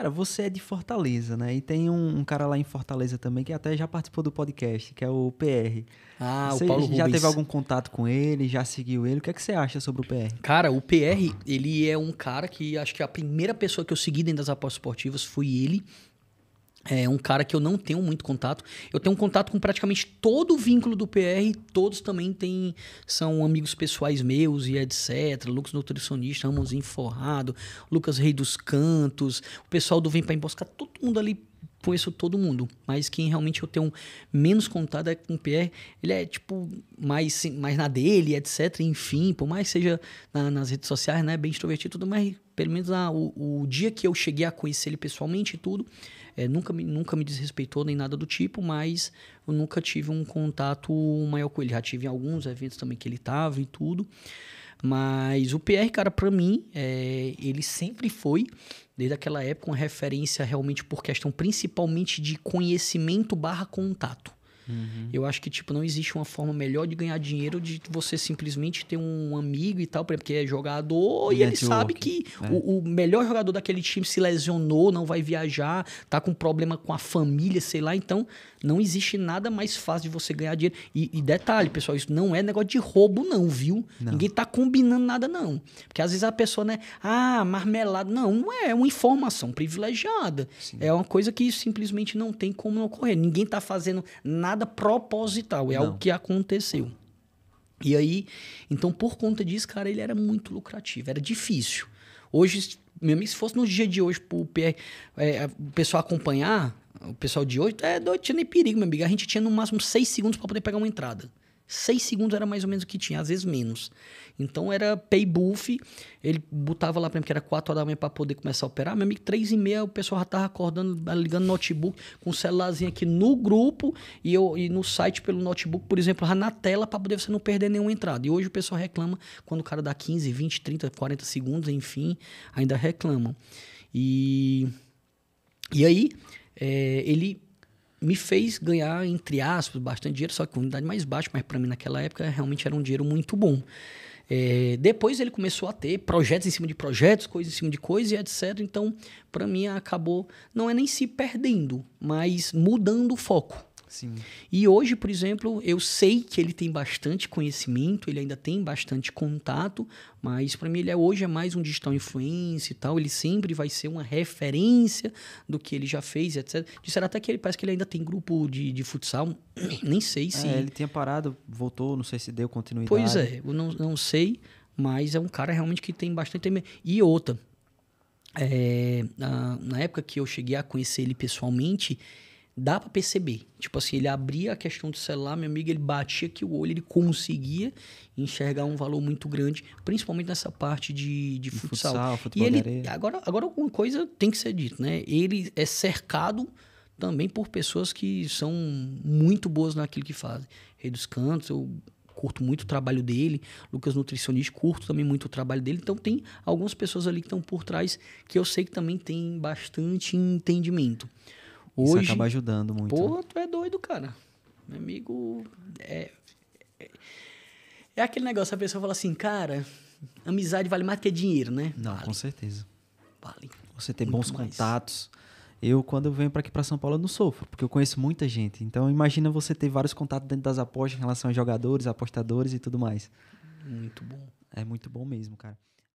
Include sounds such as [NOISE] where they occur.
Cara, você é de Fortaleza, né? E tem um, um, cara lá em Fortaleza também que até já participou do podcast, que é o PR. Ah, você o Paulo já Rubens. teve algum contato com ele? Já seguiu ele? O que, é que você acha sobre o PR? Cara, o PR, ele é um cara que acho que a primeira pessoa que eu segui dentro das apostas esportivas foi ele é um cara que eu não tenho muito contato. Eu tenho um contato com praticamente todo o vínculo do PR, todos também têm, são amigos pessoais meus e etc. Lucas Nutricionista, Ramonzinho Forrado, Lucas Rei dos Cantos, o pessoal do Vem Pra Emboscar, todo mundo ali conheço todo mundo, mas quem realmente eu tenho menos contato é com o Pierre. Ele é, tipo, mais, mais na dele, etc. Enfim, por mais que seja na, nas redes sociais, né? Bem extrovertido tudo, mas pelo menos o, o, dia que eu cheguei a conhecer ele pessoalmente e tudo, é, nunca, me, nunca me desrespeitou nem nada do tipo, mas eu nunca tive um contato maior com ele. Já tive alguns eventos também que ele tava e tudo. Mas o PR cara, para mim, é, ele sempre foi, desde aquela época, uma referência realmente por questão principalmente de conhecimento barra contato. Uhum. Eu acho que, tipo, não existe uma forma melhor de ganhar dinheiro de você simplesmente ter um amigo e tal, porque é jogador e, e ele sabe que né? o, o, melhor jogador daquele time se lesionou, não vai viajar, tá com problema com a família, sei lá. Então, não existe nada mais fácil de você ganhar dinheiro. E, e detalhe, pessoal, isso não é negócio de roubo, não, viu? Não. Ninguém tá combinando nada, não. Porque às vezes a pessoa, né, ah, marmelada. Não, não é, é uma informação privilegiada. Sim. É uma coisa que simplesmente não tem como ocorrer. Ninguém tá fazendo nada nada proposital, é Não. algo que aconteceu. E aí, então por conta disso, cara, ele era muito lucrativo, era difícil. Hoje, amigo, se fosse no dia de hoje, pro PR, é, o pessoal acompanhar, o pessoal de hoje, é doido, tinha nem perigo, meu amigo. A gente tinha no máximo seis segundos para poder pegar uma entrada. Seis segundos era mais ou menos o que tinha, às vezes menos. Então era pay buff, ele botava lá para mim que era 4 horas da manhã para poder começar a operar. Meu amigo, 3 e meia o pessoal já tava acordando, ah, ligando notebook, com o celularzinho aqui no grupo e, eu, e no site pelo notebook, por exemplo, já na tela para poder você não perder nenhuma entrada. E hoje o pessoal reclama quando o cara dá 15, 20, 30, 40 segundos, enfim, ainda reclamam. E, e aí, é, ele me fez ganhar, entre aspas, bastante dinheiro, só que com unidade mais baixa, mas para mim naquela época realmente era um dinheiro muito bom. É, depois ele começou a ter projetos em cima de projetos, coisas em cima de coisas e etc. Então, para mim, acabou, não é nem se perdendo, mas mudando o foco. Sim. E hoje, por exemplo, eu sei que ele tem bastante conhecimento, ele ainda tem bastante contato, mas para mim ele é, hoje é mais um digital influencer e tal, ele sempre vai ser uma referência do que ele já fez, etc. Disseram até que ele parece que ele ainda tem grupo de, de futsal, [CLEARS THROAT] nem sei se... É, ele tinha parado, voltou, não sei se deu continuidade. Pois é, eu não, não sei, mas é um cara realmente que tem bastante... E outra, é, na, na época que eu cheguei a conhecer ele pessoalmente dá para perceber. Tipo assim, ele abria a questão do celular, meu amigo, ele batia que o olho, ele conseguia enxergar um valor muito grande, principalmente nessa parte de, de futsal. futsal futebol e ele, agora, agora alguma coisa tem que ser dito, né? Ele é cercado também por pessoas que são muito boas naquilo que fazem. Rei dos Cantos, eu curto muito o trabalho dele, Lucas Nutricionista, curto também muito o trabalho dele. Então tem algumas pessoas ali que estão por trás que eu sei que também tem bastante entendimento. Hoje, Isso acaba ajudando muito. Porra, né? tu é doido, cara. Meu amigo. É, é, é aquele negócio, a pessoa fala assim, cara, amizade vale mais que dinheiro, né? Não, vale. com certeza. Vale. Você ter bons mais. contatos. Eu, quando eu venho para aqui para São Paulo, eu não sofro, porque eu conheço muita gente. Então, imagina você ter vários contatos dentro das apostas em relação a jogadores, apostadores e tudo mais. Muito bom. É muito bom mesmo, cara.